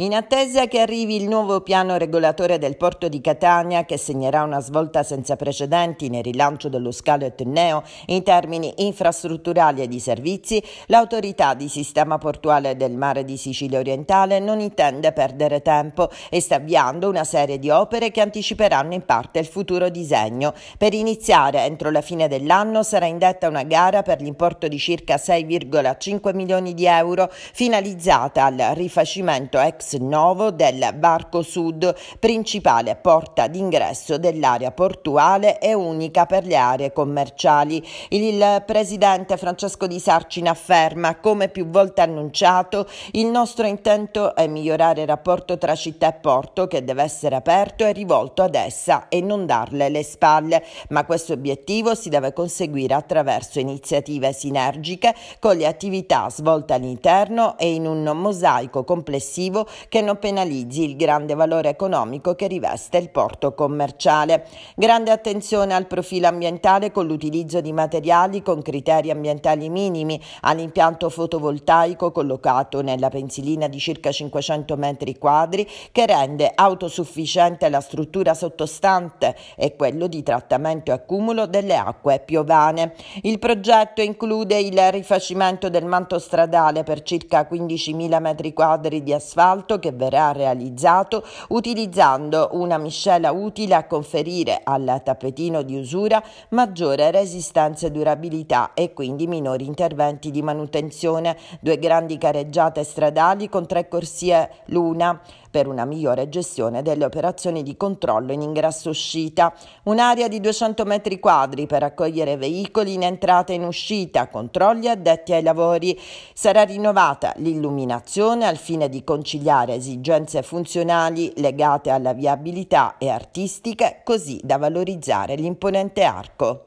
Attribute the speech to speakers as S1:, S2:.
S1: In attesa che arrivi il nuovo piano regolatore del porto di Catania, che segnerà una svolta senza precedenti nel rilancio dello scalo etneo in termini infrastrutturali e di servizi, l'autorità di sistema portuale del mare di Sicilia orientale non intende perdere tempo e sta avviando una serie di opere che anticiperanno in parte il futuro disegno. Per iniziare, entro la fine dell'anno sarà indetta una gara per l'importo di circa 6,5 milioni di euro, finalizzata al rifacimento ex novo del Barco Sud, principale porta d'ingresso dell'area portuale e unica per le aree commerciali. Il presidente Francesco Di Sarcina afferma, come più volte annunciato, il nostro intento è migliorare il rapporto tra città e porto che deve essere aperto e rivolto ad essa e non darle le spalle, ma questo obiettivo si deve conseguire attraverso iniziative sinergiche con le attività svolte all'interno e in un mosaico complessivo che non penalizzi il grande valore economico che riveste il porto commerciale. Grande attenzione al profilo ambientale con l'utilizzo di materiali con criteri ambientali minimi, all'impianto fotovoltaico collocato nella pensilina di circa 500 metri quadri che rende autosufficiente la struttura sottostante e quello di trattamento e accumulo delle acque piovane. Il progetto include il rifacimento del manto stradale per circa 15.000 metri quadri di asfalto rapporto che verrà realizzato utilizzando una miscela utile a conferire al tappetino di usura maggiore resistenza e durabilità e quindi minori interventi di manutenzione. Due grandi careggiate stradali con tre corsie l'una, per una migliore gestione delle operazioni di controllo in ingresso-uscita. Un'area di 200 metri quadri per accogliere veicoli in entrata e in uscita, controlli addetti ai lavori. Sarà rinnovata l'illuminazione al fine di conciliare esigenze funzionali legate alla viabilità e artistiche, così da valorizzare l'imponente arco.